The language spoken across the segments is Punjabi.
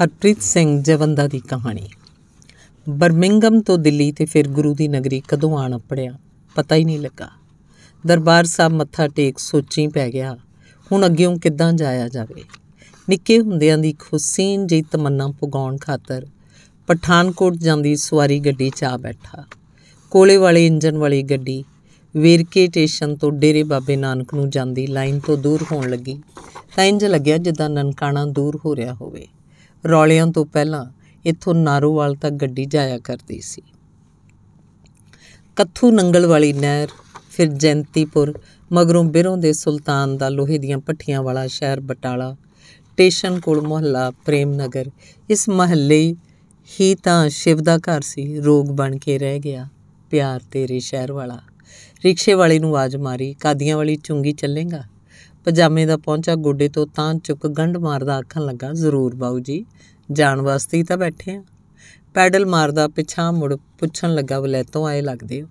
ਹਰਪ੍ਰੀਤ ਸਿੰਘ ਜਵੰਦਾ ਦੀ ਕਹਾਣੀ ਬਰਮਿੰਗਮ ਤੋਂ ਦਿੱਲੀ ਤੇ ਫਿਰ ਗੁਰੂ ਦੀ ਨਗਰੀ ਕਦੋਂ ਆਣ ਪੜਿਆ ਪਤਾ ਹੀ ਨਹੀਂ ਲੱਗਾ ਦਰਬਾਰ ਸਾਹਿਬ ਮੱਥਾ ਟੇਕ ਸੋਚੀ ਪੈ ਗਿਆ ਹੁਣ ਅੱਗਿਓਂ ਕਿੱਦਾਂ ਜਾਇਆ ਜਾਵੇ ਨਿੱਕੇ ਹੁੰਦਿਆਂ ਦੀ ਖੁਸੀਨ ਜੀ ਤਮੰਨਾ ਪੁਗਾਉਣ ਖਾਤਰ ਪਠਾਨਕੋਟ ਜਾਂਦੀ ਸਵਾਰੀ ਗੱਡੀ 'ਚ ਆ ਬੈਠਾ ਕੋਲੇ ਵਾਲੇ ਇੰਜਨ ਵਾਲੀ ਗੱਡੀ ਵੇਰਕੇ ਸਟੇਸ਼ਨ ਤੋਂ ਡੇਰੇ ਬਾਬੇ ਨਾਨਕ ਨੂੰ ਜਾਂਦੀ ਲਾਈਨ ਤੋਂ ਦੂਰ ਹੋਣ ਲੱਗੀ ਤਾਂ ਇੰਜ ਲੱਗਿਆ ਜਿੱਦਾਂ ਨਨਕਾਣਾ ਦੂਰ ਹੋ ਰਿਹਾ ਹੋਵੇ ਰੌਲਿਆਂ ਤੋਂ ਪਹਿਲਾਂ ਇੱਥੋਂ ਨਾਰੋਵਾਲ ਤੱਕ ਗੱਡੀ ਜਾਇਆ ਕਰਦੀ ਸੀ ਕੱਥੂ ਨੰਗਲ ਵਾਲੀ ਨਹਿਰ ਫਿਰ ਜੈਂਤੀਪੁਰ ਮਗਰੋਂ ਬਿਰੋਂ ਦੇ ਸੁਲਤਾਨ ਦਾ ਲੋਹੇ ਦੀਆਂ ਪੱਠੀਆਂ ਵਾਲਾ ਸ਼ਹਿਰ ਬਟਾਲਾ ਸਟੇਸ਼ਨ ਕੋਲ ਮੁਹੱਲਾ ਪ੍ਰੇਮ ਨਗਰ ਇਸ ਮਹੱਲੇ ਹੀ ਤਾਂ ਸ਼ਿਵ ਦਾ ਘਰ ਸੀ ਰੋਗ ਬਣ ਕੇ ਰਹਿ ਗਿਆ ਪਿਆਰ ਤੇਰੇ ਸ਼ਹਿਰ ਵਾਲਾ ਰਿਕਸ਼ੇ ਵਾਲੇ ਨੂੰ ਆਵਾਜ਼ ਮਾਰੀ ਕਾਦੀਆਂ ਵਾਲੀ ਚੁੰਗੀ ਚੱਲੇਗਾ ਪਜਾਮੇ ਦਾ ਪਹੁੰਚਾ ਗੋਡੇ ਤੋਂ ਤਾਂ ਚੁੱਕ ਗੰਢ ਮਾਰਦਾ ਆਖਣ ਲੱਗਾ ਜ਼ਰੂਰ ਬਾਉ ਜੀ ਜਾਣ ਵਾਸਤੇ ਹੀ ਤਾਂ ਬੈਠੇ ਆ ਪੈਡਲ ਮਾਰਦਾ ਪਿਛਾਂ ਮੁੜ ਪੁੱਛਣ ਲੱਗਾ ਵਲੈਤੋਂ ਆਏ ਲੱਗਦੇ ਹੋ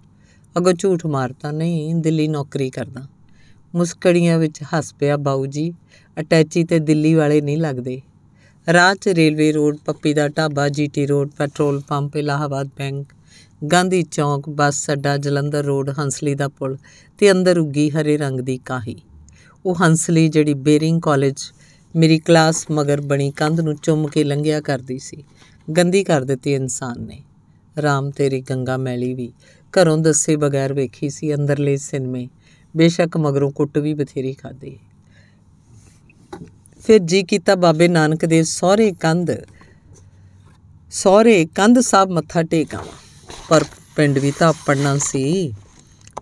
ਅਗੋ ਝੂਠ ਮਾਰਤਾ ਨਹੀਂ ਦਿੱਲੀ ਨੌਕਰੀ ਕਰਦਾ ਮੁਸਕੜੀਆਂ ਵਿੱਚ ਹੱਸ ਪਿਆ ਬਾਉ ਜੀ ਅਟੈਚੀ ਤੇ ਦਿੱਲੀ ਵਾਲੇ ਨਹੀਂ ਲੱਗਦੇ ਰਾਹ 'ਚ ਰੇਲਵੇ ਰੋਡ ਪੱਪੀ ਦਾ dhaba GT road petrol pump Allahabad bank Gandhi ਚੌਂਕ ਬੱਸ ਅੱਡਾ ਜਲੰਧਰ ਰੋਡ ਹੰਸਲੀ ਦਾ ਪੁਲ ਤੇ ਅੰਦਰ ਉੱਗੀ ਹਰੇ ਰੰਗ ਦੀ ਕਾਹੀ ਉਹ ਹੰਸਲੀ ਜਿਹੜੀ ਬੇਰਿੰਗ ਕਾਲਜ ਮੇਰੀ ਕਲਾਸ ਮਗਰ ਬਣੀ ਕੰਧ ਨੂੰ ਚੁੰਮ ਕੇ ਲੰਘਿਆ ਕਰਦੀ ਸੀ ਗੰਦੀ ਕਰ ਦਿੱਤੀ ਇਨਸਾਨ ਨੇ ਰਾਮ ਤੇਰੀ ਗੰਗਾ ਮੈਲੀ ਵੀ ਘਰੋਂ ਦੱਸੇ ਬਗੈਰ ਵੇਖੀ ਸੀ ਅੰਦਰਲੇ ਸਿਨਮੇ ਬੇਸ਼ੱਕ ਮਗਰੋਂ ਕੁੱਟ ਵੀ ਬਥੇਰੀ ਖਾਦੀ ਫਿਰ ਜੀ ਕੀਤਾ ਬਾਬੇ ਨਾਨਕ ਦੇ ਸਹਰੇ ਕੰਧ ਸਹਰੇ ਕੰਧ ਸਾਹਿਬ ਮੱਥਾ ਟੇਕਾਂ ਪਰ ਪਿੰਡ ਵੀ ਤਾਂ ਪੜਨਾ ਸੀ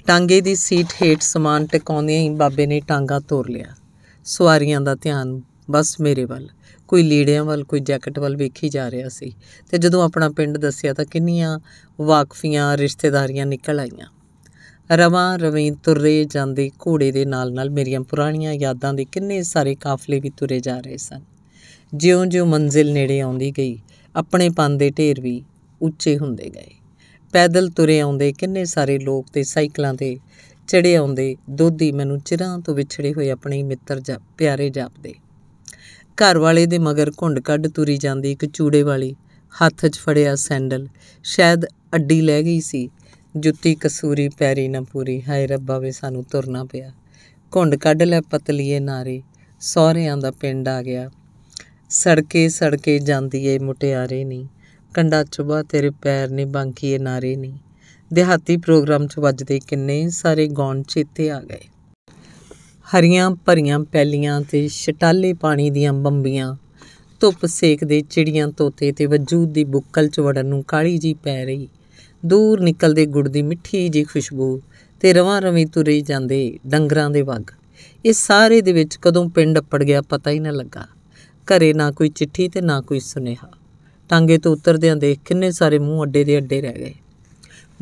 ਟਾਂਗੇ ਦੀ ਸੀਟ ਹੇਠ ਸਮਾਨ ਟਿਕਾਉਂਦੇ ਹੀ ਬਾਬੇ ਨੇ ਟਾਂਗਾ ਤੋੜ ਲਿਆ ਸਵਾਰੀਆਂ ਦਾ ਧਿਆਨ ਬਸ ਮੇਰੇ ਵੱਲ ਕੋਈ ਲੀੜਿਆਂ ਵੱਲ ਕੋਈ ਜੈਕਟ ਵੱਲ ਵੇਖੀ ਜਾ ਰਿਹਾ ਸੀ ਤੇ ਜਦੋਂ ਆਪਣਾ ਪਿੰਡ ਦੱਸਿਆ ਤਾਂ ਕਿੰਨੀਆਂ ਵਾਕਫੀਆਂ ਰਿਸ਼ਤੇਦਾਰੀਆਂ ਨਿਕਲ ਆਈਆਂ ਰਵਾਂ ਰਵੀਂ ਤੁਰੇ ਜਾਂਦੇ ਘੋੜੇ ਦੇ ਨਾਲ-ਨਾਲ ਮੇਰੀਆਂ ਪੁਰਾਣੀਆਂ ਯਾਦਾਂ ਦੇ ਕਿੰਨੇ ਸਾਰੇ ਕਾਫਲੇ ਵੀ ਤੁਰੇ ਜਾ ਰਹੇ ਸਨ ਜਿਉਂ-ਜਿਉਂ ਮੰਜ਼ਿਲ ਨੇੜੇ ਆਉਂਦੀ ਗਈ ਆਪਣੇ ਪੰਦੇ ਢੇਰ ਵੀ ਉੱਚੇ ਹੁੰਦੇ ਗਏ ਪੈਦਲ ਤੁਰੇ ਆਉਂਦੇ ਕਿੰਨੇ ਸਾਰੇ ਲੋਕ ਤੇ ਸਾਈਕਲਾਂ ਤੇ ਚੜੇ ਆਉਂਦੇ ਦੋਦੀ ਮੈਨੂੰ ਚਿਰਾਂ ਤੋਂ ਵਿਛੜੇ ਹੋਏ ਆਪਣੇ ਮਿੱਤਰ ਜਾਂ ਪਿਆਰੇ ਜਾਪਦੇ ਘਰ ਵਾਲੇ ਦੇ ਮਗਰ ਘੁੰਡ ਕੱਢ ਤੁਰੀ ਜਾਂਦੀ ਇੱਕ ਚੂੜੇ ਵਾਲੀ ਹੱਥ 'ਚ ਫੜਿਆ ਸੈਂਡਲ ਸ਼ਾਇਦ ਅੱਡੀ ਲੈ ਗਈ ਸੀ ਜੁੱਤੀ ਕਸੂਰੀ ਪੈਰੀ ਨਾ ਪੂਰੀ ਹਾਏ ਰੱਬਾ ਵੇ ਸਾਨੂੰ ਤੁਰਨਾ ਪਿਆ ਘੁੰਡ ਕੱਢ ਲੈ ਪਤਲੀਏ ਨਾਰੀ ਸਹੁਰਿਆਂ ਦਾ ਪਿੰਡ ਆ ਗਿਆ ਸੜਕੇ ਸੜਕੇ ਜਾਂਦੀ ਏ ਮੁਟਿਆਰੇ ਨਹੀਂ ਕੰਡਾ ਚੁਬਾ ਤੇਰੇ ਪੈਰ ਨੇ ਬਾਂਕੀਏ ਨਾਰੇ ਨੇ ਦਿਹਾਤੀ ਪ੍ਰੋਗਰਾਮ 'ਚ ਵੱਜਦੇ ਕਿੰਨੇ ਸਾਰੇ ਗੌਣ ਚੇਤੇ ਆ ਗਏ ਹਰੀਆਂ ਭਰੀਆਂ ਪੈਲੀਆਂ ਤੇ ਛਟਾਲੇ ਪਾਣੀ ਦੀਆਂ ਬੰਬੀਆਂ ਧੁੱਪ ਸੇਕਦੇ ਚਿੜੀਆਂ ਤੋਤੇ ਤੇ ਵਜੂਦ ਦੀ ਬੁੱਕਲ 'ਚ ਵੜਨ ਨੂੰ ਕਾਲੀ ਜੀ ਪੈ ਰਹੀ ਦੂਰ ਨਿਕਲਦੇ ਗੁੜ ਦੀ ਮਿੱਠੀ ਜੀ ਖੁਸ਼ਬੂ ਤੇ ਰਵਾਂ ਰਵੀ ਤੁਰੇ ਜਾਂਦੇ ਡੰਗਰਾਂ ਦੇ ਵਗ ਇਹ ਸਾਰੇ ਦੇ ਵਿੱਚ ਕਦੋਂ ਪਿੰਡ ਅੱਪੜ ਗਿਆ ਪਤਾ ਹੀ ਨਾ ਲੱਗਾ ਘਰੇ ਨਾ ਕੋਈ ਚਿੱਠੀ ਤੇ ਨਾ ਕੋਈ ਸੁਨੇਹਾ ਟਾਂਗੇ ਤੋਂ ਉਤਰਦਿਆਂ ਦੇਖ ਕਿੰਨੇ ਸਾਰੇ ਮੂੰਹ ਅੱਡੇ ਦੇ ਅੱਡੇ ਰਹਿ ਗਏ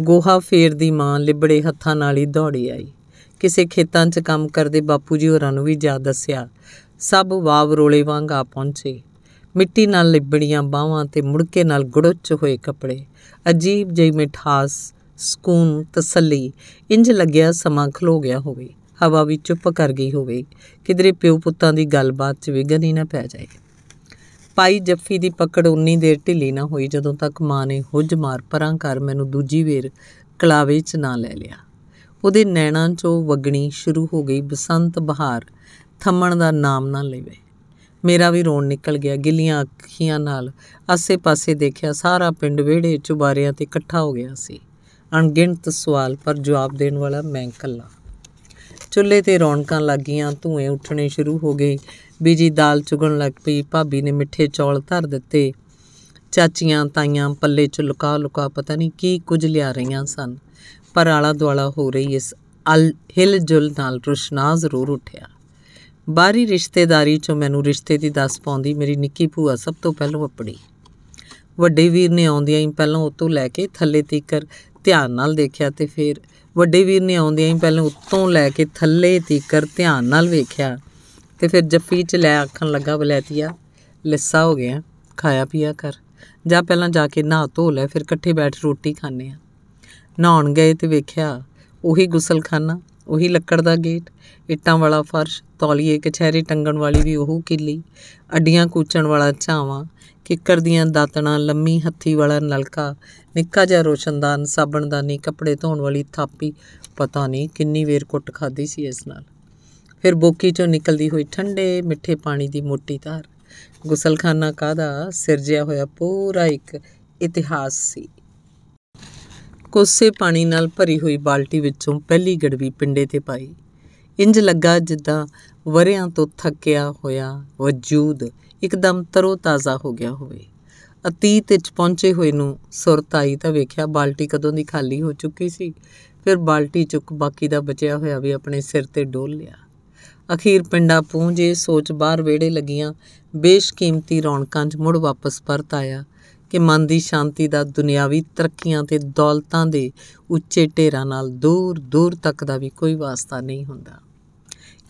ਗੋਹਾ ਫੇਰਦੀ ਮਾਂ ਲਿਬੜੇ ਹੱਥਾਂ ਨਾਲ ਹੀ ਦੌੜੀ ਆਈ ਕਿਸੇ ਖੇਤਾਂ 'ਚ ਕੰਮ ਕਰਦੇ ਬਾਪੂ ਜੀ ਹੋਰਾਂ ਨੂੰ ਵੀ ਜਾ ਦੱਸਿਆ ਸਭ ਵਾਵ ਰੋਲੇ ਵਾਂਗ ਆ ਪਹੁੰਚੇ ਮਿੱਟੀ ਨਾਲ ਲਿਬੜੀਆਂ ਬਾਹਾਂ ਤੇ ਮੁੜਕੇ ਨਾਲ ਗੜੁੱਚ ਹੋਏ ਕੱਪੜੇ ਅਜੀਬ ਜਿਹੀ ਮਿਠਾਸ ਸਕੂਨ ਤਸੱਲੀ ਇੰਜ ਲੱਗਿਆ ਸਮਾਂ ਖਲੋ ਗਿਆ ਹੋਵੇ ਹਵਾ ਵੀ ਚੁੱਪ ਕਰ ਗਈ ਹੋਵੇ ਕਿਦਰੇ ਪਿਓ ਪੁੱਤਾਂ ਦੀ ਗੱਲਬਾਤ 'ਚ ਵਿਗਨ ਹੀ ਨਾ ਪੈ ਜਾਏ ਪਾਈ ਜੱਫੀ ਦੀ ਪਕੜ ਉਨੀ ਦੇਰ ਢਿੱਲੀ ਨਾ ਹੋਈ ਜਦੋਂ ਤੱਕ ਮਾਂ ਨੇ ਹੁਜ ਮਾਰ ਪਰਾਂ ਕਰ ਮੈਨੂੰ ਦੂਜੀ ਵੇਰ ਕਲਾਵੇ 'ਚ ਨਾ ਲੈ ਲਿਆ ਉਹਦੇ ਨੈਣਾਂ 'ਚੋਂ ਵਗਣੀ ਸ਼ੁਰੂ ਹੋ ਗਈ ਬਸੰਤ ਬਹਾਰ ਥੰਮਣ ਦਾ ਨਾਮ ਨਾ ਲਵੇ ਮੇਰਾ ਵੀ ਰੋਣ ਨਿਕਲ ਗਿਆ ਗਿੱਲੀਆਂ ਅੱਖੀਆਂ ਨਾਲ ਆਸੇ-ਪਾਸੇ ਦੇਖਿਆ ਸਾਰਾ ਪਿੰਡ ਵਿਹੜੇ ਚੁਬਾਰਿਆਂ ਤੇ ਇਕੱਠਾ ਹੋ ਗਿਆ ਸੀ ਅਣਗਿਣਤ ਸਵਾਲ ਪਰ ਜਵਾਬ ਦੇਣ ਵਾਲਾ ਮੈਂ ਇਕੱਲਾ ਚੁੱਲ੍ਹੇ ਤੇ ਰੌਣਕਾਂ ਲੱਗ ਗਈਆਂ ਧੂਏ ਉੱਠਣੇ ਸ਼ੁਰੂ ਹੋ ਗਏ ਬੀਜੀ ਦਾਲ ਚੁਗਣ ਲੱਗ ਪਈ ਭਾਬੀ ਨੇ ਮਿੱਠੇ ਚੌਲ ਧਰ ਦਿੱਤੇ ਚਾਚੀਆਂ ਤਾਈਆਂ ਪੱਲੇ 'ਚ ਲੁਕਾ ਲੁਕਾ ਪਤਾ ਨਹੀਂ ਕੀ ਕੁਝ ਲਿਆ ਰਹੀਆਂ ਸਨ ਪਰ ਆਲਾ ਦੁਆਲਾ ਹੋ ਰਹੀ ਇਸ ਹਿਲ ਜੁਲ ਨਾਲ ਰੁਸ਼ਨਾ ਜ਼ਰੂਰ ਉੱਠਿਆ ਬਾਰੀ ਰਿਸ਼ਤੇਦਾਰੀ 'ਚੋਂ ਮੈਨੂੰ ਰਿਸ਼ਤੇ ਦੀ ਦੱਸ ਪਾਉਂਦੀ ਮੇਰੀ ਨਿੱਕੀ ਭੂਆ ਸਭ ਤੋਂ ਪਹਿਲਾਂ ਅੱਪੜੀ ਵੱਡੇ ਵੀਰ ਨੇ ਆਉਂਦਿਆਂ ਹੀ ਪਹਿਲਾਂ ਉਤੋਂ ਲੈ ਕੇ ਥੱਲੇ ਤੀਕਰ ਧਿਆਨ ਨਾਲ ਦੇਖਿਆ ਤੇ ਫਿਰ ਵੱਡੇ ਵੀਰ ਨੇ ਆਉਂਦਿਆਂ ਹੀ ਪਹਿਲਾਂ ਉੱਤੋਂ ਲੈ ਕੇ ਥੱਲੇ ਤੀਕਰ ਧਿਆਨ ਨਾਲ ਵੇਖਿਆ ਤੇ ਫਿਰ ਜੱਫੀ 'ਚ ਲੈ ਆਖਣ ਲੱਗਾ ਬਲੈਤੀਆ ਲਿੱਸਾ ਹੋ ਗਿਆ ਖਾਇਆ ਪੀਆ ਕਰ ਜਾ ਪਹਿਲਾਂ ਜਾ ਕੇ ਨਹਾ ਧੋ ਲੈ ਫਿਰ ਇਕੱਠੇ ਬੈਠ ਰੋਟੀ ਖਾਣੇ ਆ ਨਹਾਉਣ ਗਏ ਤੇ ਵੇਖਿਆ ਉਹੀ ਗੁਸਲਖਾਨਾ ਉਹੀ ਲੱਕੜ ਦਾ ਗੇਟ ਇੱਟਾਂ ਵਾਲਾ ਫਰਸ਼ ਤੌਲੀਏ ਕਛਹਿਰੇ ਟੰਗਣ ਵਾਲੀ ਵੀ ਉਹ ਕਿੱਲੀ ਅੱਡੀਆਂ ਕੂਚਣ ਵਾਲਾ ਝਾਵਾ ਕਿੱਕਰ ਦੀਆਂ ਦਾਤਣਾ ਲੰਮੀ ਹੱਥੀ ਵਾਲਾ ਨਲਕਾ ਨਿੱਕਾ ਜਿਹਾ ਰੋਸ਼ਨਦਾਨ ਸਾਬਣਦਾਨੀ ਕੱਪੜੇ ਧੋਣ ਵਾਲੀ ਥਾਪੀ ਪਤਾ ਨਹੀਂ ਕਿੰਨੀ ਵੇਰ ਕੁੱਟ ਖਾਦੀ ਸੀ ਇਸ ਨਾਲ ਫਿਰ ਬੋਕੀ ਚੋਂ ਨਿਕਲਦੀ ਹੋਈ ਠੰਡੇ ਮਿੱਠੇ ਪਾਣੀ ਦੀ ਮੋਟੀ ਧਾਰ ਗੁਸਲਖਾਨਾ ਕਾਦਾ ਸਿਰਜਿਆ ਹੋਇਆ ਪੂਰਾ ਇੱਕ ਇਤਿਹਾਸ ਸੀ ਕੋਸੇ ਪਾਣੀ ਨਾਲ ਭਰੀ ਹੋਈ ਬਾਲਟੀ ਵਿੱਚੋਂ ਪਹਿਲੀ ਗੜਵੀ ਪਿੰਡੇ ਤੇ ਪਾਈ ਇੰਜ ਲੱਗਾ ਜਿੱਦਾਂ ਵਰਿਆਂ ਤੋਂ ਥੱਕਿਆ ਹੋਇਆ ਵਜੂਦ ਇੱਕਦਮ ਤਰੋ-ਤਾਜ਼ਾ ਹੋ ਗਿਆ ਹੋਵੇ ਅਤੀਤ ਵਿੱਚ ਪਹੁੰਚੇ ਹੋਏ ਨੂੰ ਸੁਰਤ ਆਈ ਤਾਂ ਵੇਖਿਆ ਬਾਲਟੀ ਕਦੋਂ ਦੀ ਖਾਲੀ ਹੋ ਚੁੱਕੀ ਸੀ ਫਿਰ ਬਾਲਟੀ ਚੁੱਕ ਬਾਕੀ ਦਾ ਬਚਿਆ ਹੋਇਆ ਵੀ ਆਪਣੇ ਸਿਰ ਤੇ ਡੋਲ ਲਿਆ ਅਖੀਰ ਪਿੰਡਾ ਪਹੁੰਚੇ ਸੋਚ ਬਾਹਰ ਵੇੜੇ ਲੱਗੀਆਂ ਬੇਸ਼ਕੀਮਤੀ ਰੌਣਕਾਂ 'ਚ ਮੁੜ ਵਾਪਸ ਪਰਤ ਆਇਆ ਕਿ ਮਨ ਦੀ ਸ਼ਾਂਤੀ ਦਾ ਦੁਨਿਆਵੀ ਤਰੱਕੀਆਂ ਤੇ ਦੌਲਤਾਂ ਦੇ ਉੱਚੇ ਢੇਰਾਂ ਨਾਲ ਦੂਰ ਦੂਰ ਤੱਕ ਦਾ ਵੀ ਕੋਈ ਵਾਸਤਾ ਨਹੀਂ ਹੁੰਦਾ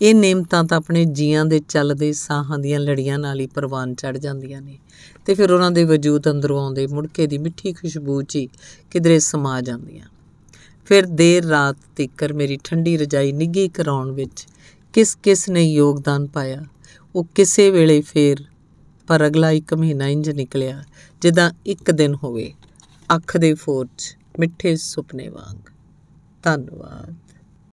ਇਹ ਨੇਮਤਾਂ ਤਾਂ ਆਪਣੇ ਜੀਆਂ ਦੇ ਚੱਲਦੇ ਸਾਹਾਂ ਦੀਆਂ ਲੜੀਆਂ ਨਾਲ ਹੀ ਪਰਵਾਨ ਚੜ ਜਾਂਦੀਆਂ ਨੇ ਤੇ ਫਿਰ ਉਹਨਾਂ ਦੇ ਵਜੂਦ ਅੰਦਰੋਂ ਆਉਂਦੇ ਮੁੜਕੇ ਦੀ ਮਿੱਠੀ ਖੁਸ਼ਬੂ 'ਚ ਹੀ ਕਿਧਰੇ ਸਮਾ ਜਾਂਦੀਆਂ ਫਿਰ ਦੇਰ ਰਾਤ ਤੀਕਰ ਮੇਰੀ ਠੰਡੀ ਰਜਾਈ ਨਿੱਗੀ ਕਰਾਉਣ ਵਿੱਚ ਕਿਸ ਕਿਸ ਨੇ ਯੋਗਦਾਨ ਪਾਇਆ ਉਹ ਕਿਸੇ ਵੇਲੇ ਫੇਰ ਪਰ ਅਗਲਾ ਇੱਕ ਮਹੀਨਾ ਇੰਜ ਨਿਕਲਿਆ ਜਿਦਾਂ ਇੱਕ ਦਿਨ ਹੋਵੇ ਅੱਖ ਦੇ ਫੋਰ 'ਚ ਮਿੱਠੇ ਸੁਪਨੇ ਵਾਂਗ ਧੰਨਵਾਦ